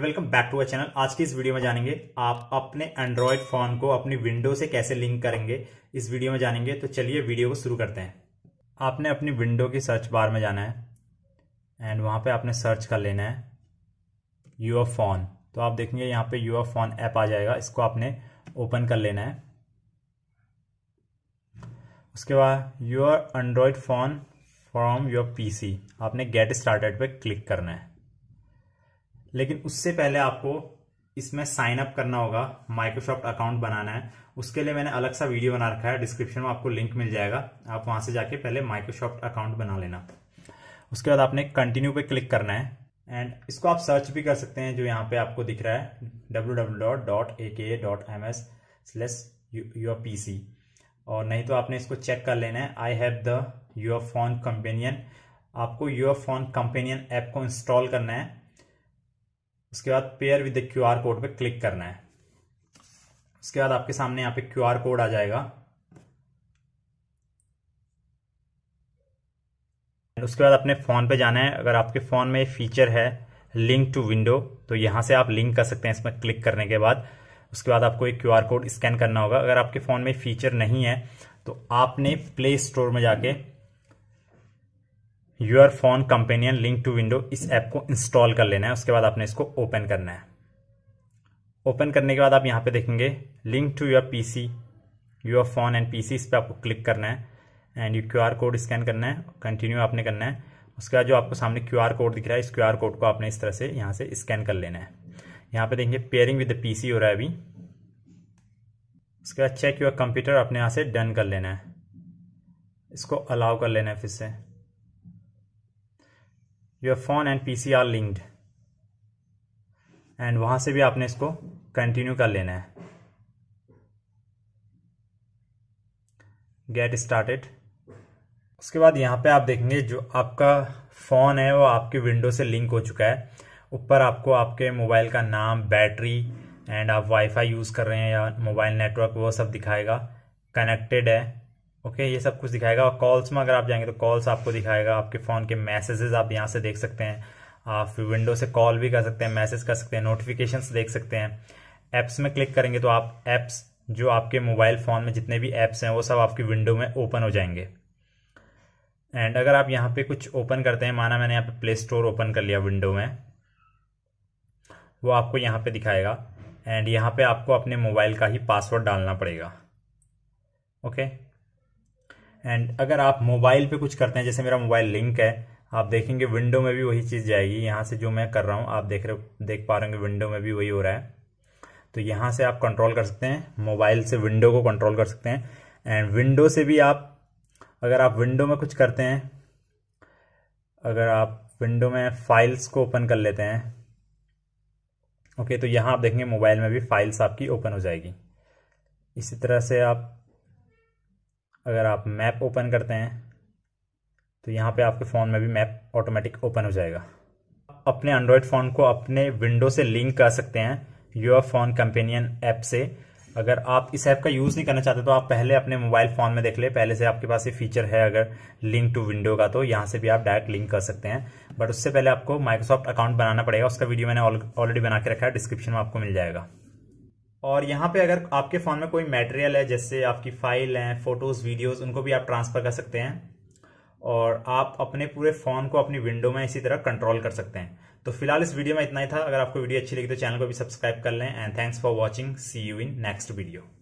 Welcome back to our channel आज की इस वीडियो में जानेंगे आप अपने एंड्रॉयड फोन को अपनी विंडो से कैसे लिंक करेंगे इस वीडियो में जानेंगे तो चलिए वीडियो को शुरू करते हैं आपने अपनी विंडो की सर्च बार में जाना है एंड वहां पे आपने सर्च कर लेना है यूअर फोन तो आप देखेंगे यहाँ पे यूअर फोन ऐप आ जाएगा इसको आपने ओपन कर लेना है उसके बाद your Android phone from your P आपने गेट स्टार्टेड पर क्लिक करना है लेकिन उससे पहले आपको इसमें साइन अप करना होगा माइक्रोसॉफ्ट अकाउंट बनाना है उसके लिए मैंने अलग सा वीडियो बना रखा है डिस्क्रिप्शन में आपको लिंक मिल जाएगा आप वहां से जाके पहले माइक्रोसॉफ्ट अकाउंट बना लेना उसके बाद आपने कंटिन्यू पे क्लिक करना है एंड इसको आप सर्च भी कर सकते हैं जो यहाँ पे आपको दिख रहा है W W dot dot A K dot P C और नहीं तो आपने इसको चेक कर लेना है I have the your phone companion आपको योर फोन कंपेनियन ऐप को इंस्टॉल करना है उसके बाद pair with the Q R code पर क्लिक करना है उसके बाद आपके सामने यहाँ पे क्यू आर कोड आ जाएगा उसके बाद अपने फ़ोन पे जाना है अगर आपके फ़ोन में फीचर है लिंक टू विंडो तो यहां से आप लिंक कर सकते हैं इसमें क्लिक करने के बाद उसके बाद आपको एक क्यूआर कोड स्कैन करना होगा अगर आपके फ़ोन में फीचर नहीं है तो आपने प्ले स्टोर में जाके your phone companion link to window इस ऐप को इंस्टॉल कर लेना है उसके बाद आपने इसको ओपन करना है ओपन करने के बाद आप यहाँ पे देखेंगे link to your PC your phone and PC इस पर आपको क्लिक करना है and you Q R code scan करना है कंटिन्यू आपने करना है उसके बाद जो आपको सामने क्यू आर कोड दिख रहा है इस क्यू आर कोड को आपने इस तरह से यहाँ से स्कैन कर लेना है यहाँ पे देखेंगे पेयरिंग विद द पीसी हो रहा है अभी उसके बाद चेक योर कंप्यूटर अपने यहाँ से डन कर लेना है इसको अलाउ कर लेना है फिर से your phone and C R linked and वहां से भी आपने इसको कंटिन्यू कर लेना है गेट स्टार्टेड उसके बाद यहाँ पे आप देखेंगे जो आपका फ़ोन है वो आपके विंडो से लिंक हो चुका है ऊपर आपको आपके मोबाइल का नाम बैटरी एंड आप वाईफाई यूज़ कर रहे हैं या मोबाइल नेटवर्क वो सब दिखाएगा कनेक्टेड है ओके ये सब कुछ दिखाएगा और कॉल्स में अगर आप जाएंगे तो कॉल्स आपको दिखाएगा आपके फ़ोन के मैसेजेस आप यहाँ से देख सकते हैं आप विंडो से कॉल भी कर सकते हैं मैसेज कर सकते हैं नोटिफिकेशन देख सकते हैं ऐप्स में क्लिक करेंगे तो आप एप्स जो आपके मोबाइल फ़ोन में जितने भी एप्स हैं वो सब आपकी विंडो में ओपन हो जाएंगे एंड अगर आप यहाँ पे कुछ ओपन करते हैं माना मैंने यहाँ पे प्ले स्टोर ओपन कर लिया विंडो में वो आपको यहाँ पे दिखाएगा एंड यहाँ पे आपको अपने मोबाइल का ही पासवर्ड डालना पड़ेगा ओके okay? एंड अगर आप मोबाइल पे कुछ करते हैं जैसे मेरा मोबाइल लिंक है आप देखेंगे विंडो में भी वही चीज़ जाएगी यहाँ से जो मैं कर रहा हूँ आप देख रहे देख पा रहे विंडो में भी वही हो रहा है तो यहाँ से आप कंट्रोल कर सकते हैं मोबाइल से विंडो को कंट्रोल कर सकते हैं एंड विंडो से भी आप अगर आप विंडो में कुछ करते हैं अगर आप विंडो में फाइल्स को ओपन कर लेते हैं ओके तो यहाँ आप देखेंगे मोबाइल में भी फाइल्स आपकी ओपन हो जाएगी इसी तरह से आप अगर आप मैप ओपन करते हैं तो यहाँ पे आपके फ़ोन में भी मैप ऑटोमेटिक ओपन हो जाएगा अपने एंड्रॉयड फ़ोन को अपने विंडो से लिंक कर सकते हैं यूर फोन कंपेनियन ऐप से अगर आप इस ऐप का यूज़ नहीं करना चाहते तो आप पहले अपने मोबाइल फ़ोन में देख ले पहले से आपके पास ये फीचर है अगर लिंक टू विंडो का तो यहाँ से भी आप डायरेक्ट लिंक कर सकते हैं बट उससे पहले आपको माइक्रोसॉफ्ट अकाउंट बनाना पड़ेगा उसका वीडियो मैंने ऑलरेडी बना के रखा है डिस्क्रिप्शन में आपको मिल जाएगा और यहाँ पे अगर आपके फ़ोन में कोई मटेरियल है जैसे आपकी फ़ाइल हैं फ़ोटोज़ वीडियोज़ उनको भी आप ट्रांसफ़र कर सकते हैं और आप अपने पूरे फ़ोन को अपनी विंडो में इसी तरह कंट्रोल कर सकते हैं तो फिलहाल इस वीडियो में इतना ही था अगर आपको वीडियो अच्छी लगी तो चैनल को भी सब्सक्राइब कर लें and thanks for watching see you in next video